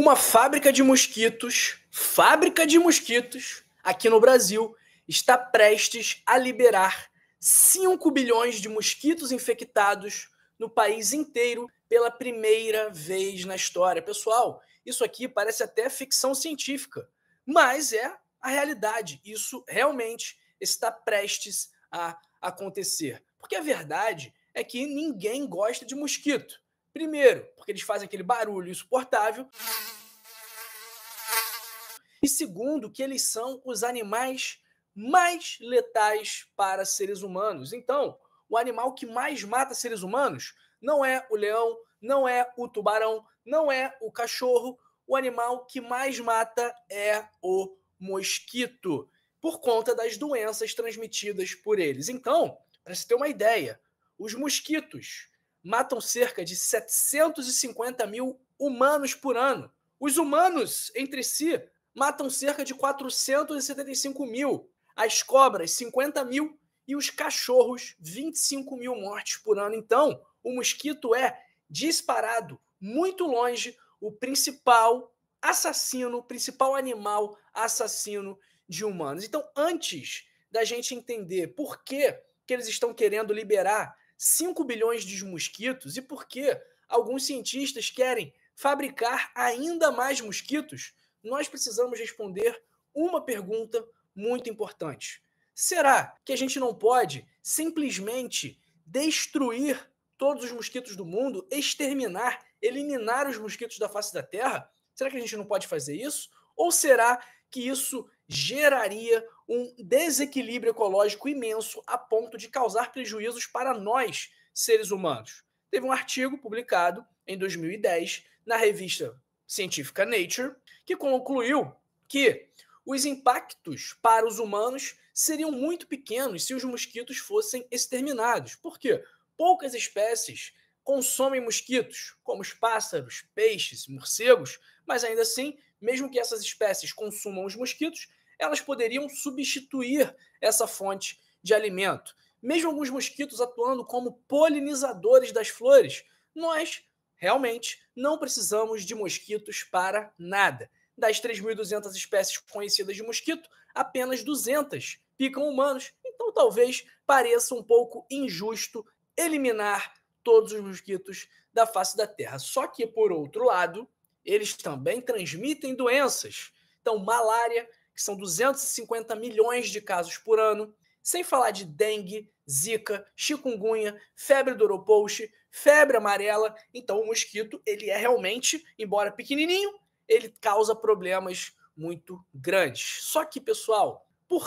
uma fábrica de mosquitos, fábrica de mosquitos, aqui no Brasil, está prestes a liberar 5 bilhões de mosquitos infectados no país inteiro pela primeira vez na história. Pessoal, isso aqui parece até ficção científica, mas é a realidade. Isso realmente está prestes a acontecer. Porque a verdade é que ninguém gosta de mosquito. Primeiro, porque eles fazem aquele barulho insuportável. E segundo, que eles são os animais mais letais para seres humanos. Então, o animal que mais mata seres humanos não é o leão, não é o tubarão, não é o cachorro. O animal que mais mata é o mosquito, por conta das doenças transmitidas por eles. Então, para você ter uma ideia, os mosquitos matam cerca de 750 mil humanos por ano. Os humanos, entre si, matam cerca de 475 mil. As cobras, 50 mil. E os cachorros, 25 mil mortes por ano. Então, o mosquito é disparado muito longe o principal assassino, o principal animal assassino de humanos. Então, antes da gente entender por que, que eles estão querendo liberar 5 bilhões de mosquitos e por que alguns cientistas querem fabricar ainda mais mosquitos, nós precisamos responder uma pergunta muito importante. Será que a gente não pode simplesmente destruir todos os mosquitos do mundo, exterminar, eliminar os mosquitos da face da Terra? Será que a gente não pode fazer isso? Ou será que isso geraria um desequilíbrio ecológico imenso a ponto de causar prejuízos para nós, seres humanos. Teve um artigo publicado em 2010 na revista científica Nature que concluiu que os impactos para os humanos seriam muito pequenos se os mosquitos fossem exterminados. Por quê? Poucas espécies consomem mosquitos, como os pássaros, peixes, morcegos, mas ainda assim, mesmo que essas espécies consumam os mosquitos, elas poderiam substituir essa fonte de alimento. Mesmo alguns mosquitos atuando como polinizadores das flores, nós realmente não precisamos de mosquitos para nada. Das 3.200 espécies conhecidas de mosquito, apenas 200 picam humanos, então talvez pareça um pouco injusto eliminar todos os mosquitos da face da Terra. Só que, por outro lado, eles também transmitem doenças. Então, malária que são 250 milhões de casos por ano, sem falar de dengue, zika, chikungunya, febre do Oropouche, febre amarela. Então, o mosquito, ele é realmente, embora pequenininho, ele causa problemas muito grandes. Só que, pessoal,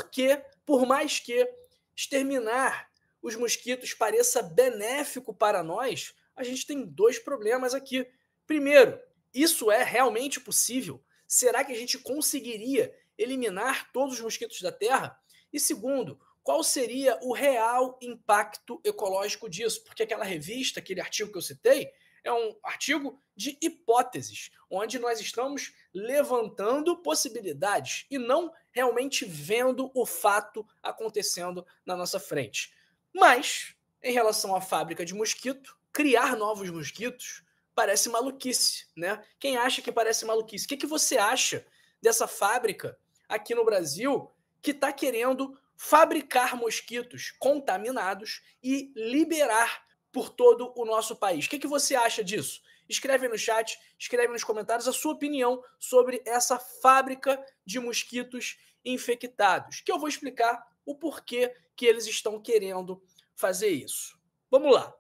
que? por mais que exterminar os mosquitos pareça benéfico para nós, a gente tem dois problemas aqui. Primeiro, isso é realmente possível? Será que a gente conseguiria eliminar todos os mosquitos da Terra? E segundo, qual seria o real impacto ecológico disso? Porque aquela revista, aquele artigo que eu citei, é um artigo de hipóteses, onde nós estamos levantando possibilidades e não realmente vendo o fato acontecendo na nossa frente. Mas, em relação à fábrica de mosquito, criar novos mosquitos parece maluquice, né? Quem acha que parece maluquice? O que, que você acha dessa fábrica aqui no Brasil que está querendo fabricar mosquitos contaminados e liberar por todo o nosso país. O que, que você acha disso? Escreve no chat, escreve nos comentários a sua opinião sobre essa fábrica de mosquitos infectados, que eu vou explicar o porquê que eles estão querendo fazer isso. Vamos lá.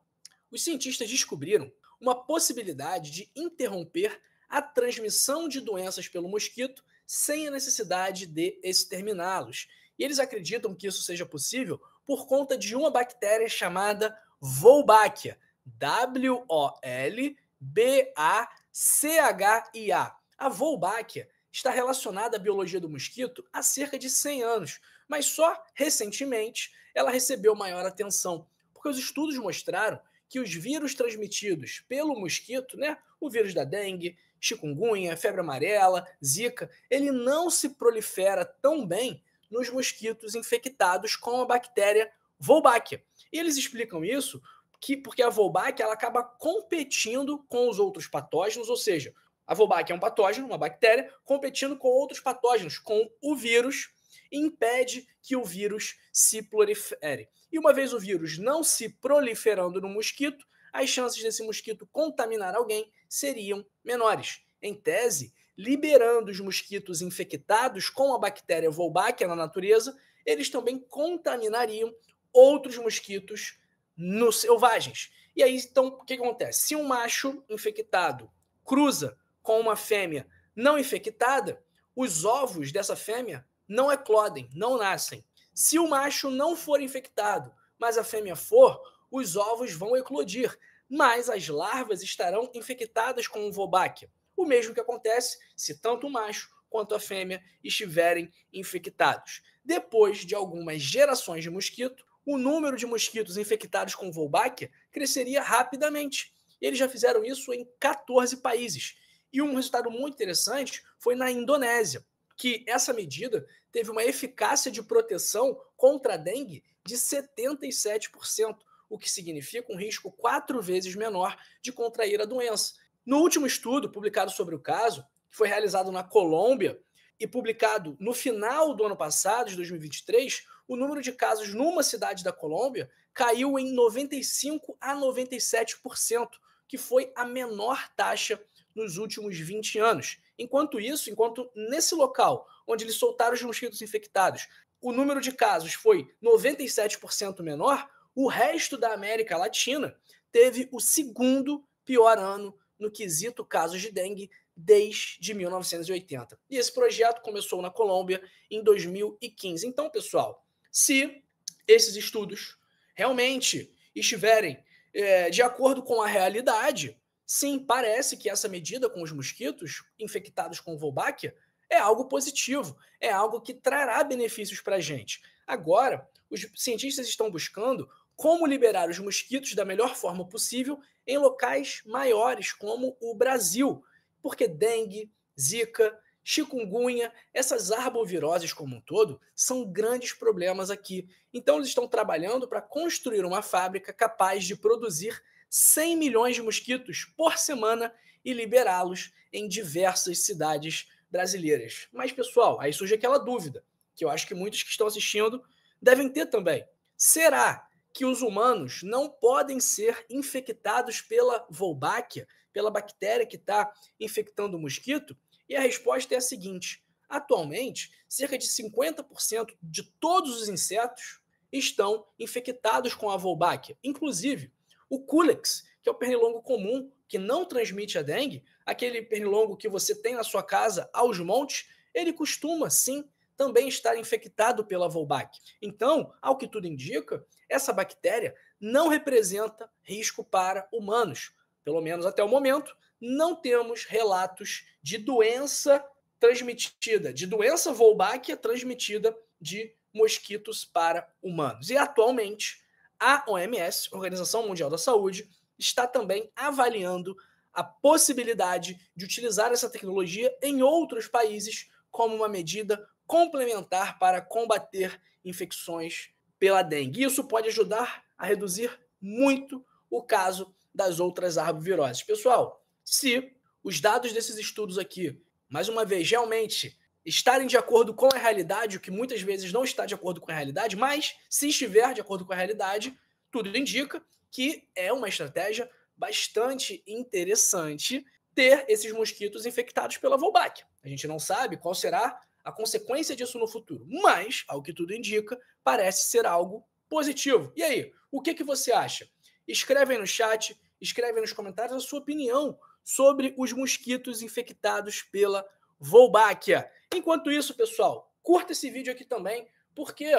Os cientistas descobriram uma possibilidade de interromper a transmissão de doenças pelo mosquito sem a necessidade de exterminá-los. E eles acreditam que isso seja possível por conta de uma bactéria chamada Wolbachia, W-O-L-B-A-C-H-I-A. A Wolbachia está relacionada à biologia do mosquito há cerca de 100 anos, mas só recentemente ela recebeu maior atenção, porque os estudos mostraram que os vírus transmitidos pelo mosquito, né, o vírus da dengue, chikungunya, febre amarela, zika, ele não se prolifera tão bem nos mosquitos infectados com a bactéria Wolbachia. E eles explicam isso que porque a Wolbachia ela acaba competindo com os outros patógenos, ou seja, a Wolbachia é um patógeno, uma bactéria, competindo com outros patógenos, com o vírus, e impede que o vírus se prolifere. E uma vez o vírus não se proliferando no mosquito, as chances desse mosquito contaminar alguém seriam menores. Em tese, liberando os mosquitos infectados com a bactéria Wolbachia na natureza, eles também contaminariam outros mosquitos nos selvagens. E aí, então, o que acontece? Se um macho infectado cruza com uma fêmea não infectada, os ovos dessa fêmea não eclodem, não nascem. Se o macho não for infectado, mas a fêmea for, os ovos vão eclodir, mas as larvas estarão infectadas com o Vobac. O mesmo que acontece se tanto o macho quanto a fêmea estiverem infectados. Depois de algumas gerações de mosquito, o número de mosquitos infectados com Wolbachia cresceria rapidamente. Eles já fizeram isso em 14 países. E um resultado muito interessante foi na Indonésia, que essa medida teve uma eficácia de proteção contra a dengue de 77%, o que significa um risco quatro vezes menor de contrair a doença. No último estudo publicado sobre o caso, que foi realizado na Colômbia e publicado no final do ano passado, de 2023, o número de casos numa cidade da Colômbia caiu em 95 a 97%, que foi a menor taxa nos últimos 20 anos. Enquanto isso, enquanto nesse local onde eles soltaram os mosquitos infectados, o número de casos foi 97% menor, o resto da América Latina teve o segundo pior ano no quesito casos de dengue desde 1980. E esse projeto começou na Colômbia em 2015. Então, pessoal, se esses estudos realmente estiverem é, de acordo com a realidade, sim, parece que essa medida com os mosquitos infectados com Wolbachia é algo positivo, é algo que trará benefícios para a gente. Agora, os cientistas estão buscando como liberar os mosquitos da melhor forma possível em locais maiores como o Brasil, porque dengue, zika, chikungunya, essas arboviroses como um todo, são grandes problemas aqui. Então eles estão trabalhando para construir uma fábrica capaz de produzir 100 milhões de mosquitos por semana e liberá-los em diversas cidades brasileiras. Mas pessoal, aí surge aquela dúvida, que eu acho que muitos que estão assistindo devem ter também. Será que os humanos não podem ser infectados pela Wolbachia, pela bactéria que está infectando o mosquito? E a resposta é a seguinte: atualmente, cerca de 50% de todos os insetos estão infectados com a Wolbachia, inclusive o culex, que é o pernilongo comum que não transmite a dengue, aquele pernilongo que você tem na sua casa aos montes, ele costuma sim também estar infectado pela Volbach. Então, ao que tudo indica, essa bactéria não representa risco para humanos. Pelo menos até o momento, não temos relatos de doença transmitida, de doença Wolbachia é transmitida de mosquitos para humanos. E atualmente, a OMS, Organização Mundial da Saúde, está também avaliando a possibilidade de utilizar essa tecnologia em outros países como uma medida complementar para combater infecções pela dengue. Isso pode ajudar a reduzir muito o caso das outras arboviroses. Pessoal, se os dados desses estudos aqui, mais uma vez, realmente estarem de acordo com a realidade, o que muitas vezes não está de acordo com a realidade, mas se estiver de acordo com a realidade, tudo indica que é uma estratégia bastante interessante ter esses mosquitos infectados pela Volbach. A gente não sabe qual será a consequência disso no futuro. Mas, ao que tudo indica, parece ser algo positivo. E aí, o que, que você acha? Escreve aí no chat, escreve aí nos comentários a sua opinião sobre os mosquitos infectados pela Wolbachia. Enquanto isso, pessoal, curta esse vídeo aqui também, porque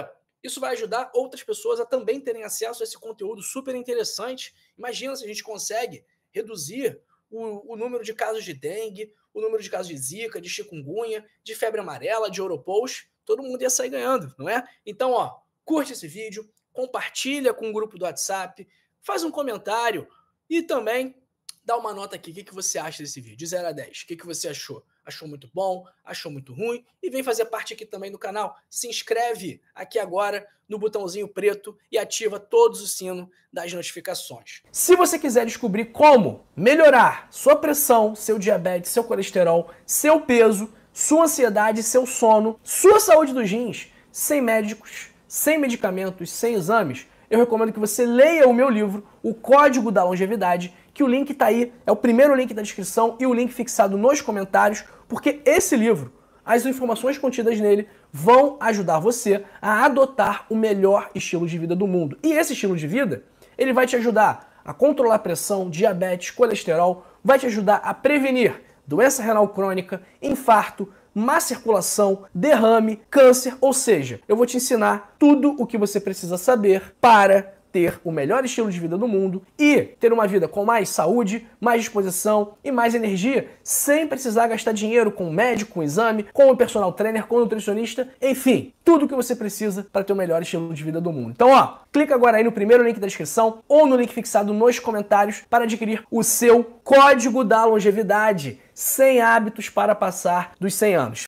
isso vai ajudar outras pessoas a também terem acesso a esse conteúdo super interessante. Imagina se a gente consegue reduzir o, o número de casos de dengue, o número de casos de zika, de chikungunya, de febre amarela, de oropous, todo mundo ia sair ganhando, não é? Então, ó, curte esse vídeo, compartilha com o grupo do WhatsApp, faz um comentário e também dá uma nota aqui, o que, que você acha desse vídeo, de 0 a 10, o que, que você achou? achou muito bom, achou muito ruim e vem fazer parte aqui também do canal. Se inscreve aqui agora no botãozinho preto e ativa todos os sinos das notificações. Se você quiser descobrir como melhorar sua pressão, seu diabetes, seu colesterol, seu peso, sua ansiedade, seu sono, sua saúde dos rins, sem médicos, sem medicamentos, sem exames, eu recomendo que você leia o meu livro, O Código da Longevidade que o link está aí, é o primeiro link da descrição e o link fixado nos comentários, porque esse livro, as informações contidas nele, vão ajudar você a adotar o melhor estilo de vida do mundo. E esse estilo de vida, ele vai te ajudar a controlar pressão, diabetes, colesterol, vai te ajudar a prevenir doença renal crônica, infarto, má circulação, derrame, câncer, ou seja, eu vou te ensinar tudo o que você precisa saber para ter o melhor estilo de vida do mundo e ter uma vida com mais saúde, mais disposição e mais energia, sem precisar gastar dinheiro com médico, com exame, com o personal trainer, com o nutricionista, enfim, tudo o que você precisa para ter o melhor estilo de vida do mundo. Então, ó, clica agora aí no primeiro link da descrição ou no link fixado nos comentários para adquirir o seu código da longevidade. 100 hábitos para passar dos 100 anos.